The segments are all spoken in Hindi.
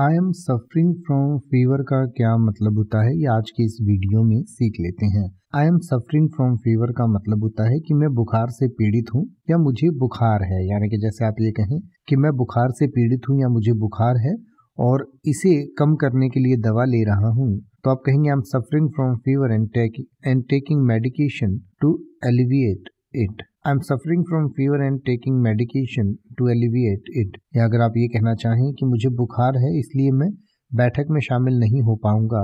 I am suffering from fever का क्या मतलब होता है ये आज के इस वीडियो में सीख लेते हैं I am suffering from fever का मतलब होता है कि मैं बुखार से पीड़ित हूँ या मुझे बुखार है यानी कि जैसे आप ये कहें कि मैं बुखार से पीड़ित हूँ या मुझे बुखार है और इसे कम करने के लिए दवा ले रहा हूँ तो आप कहेंगे I am suffering from fever and taking medication to alleviate it I am suffering from fever and taking medication to alleviate it या अगर आप ये कहना चाहें कि मुझे बुखार है इसलिए मैं बैठक में शामिल नहीं हो पाऊंगा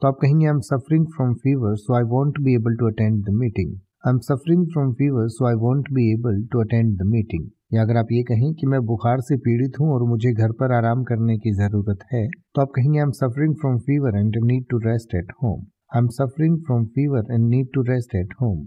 तो आप कहेंगे I am suffering from fever so I won't be able to attend the meeting I am suffering from fever so I won't be able to attend the meeting या अगर आप ये कहें कि मैं बुखार से पीड़ित हूँ और मुझे घर पर आराम करने की ज़रूरत है तो आप कहेंगे I am suffering from fever and need to rest at home I am suffering from fever and need to rest at home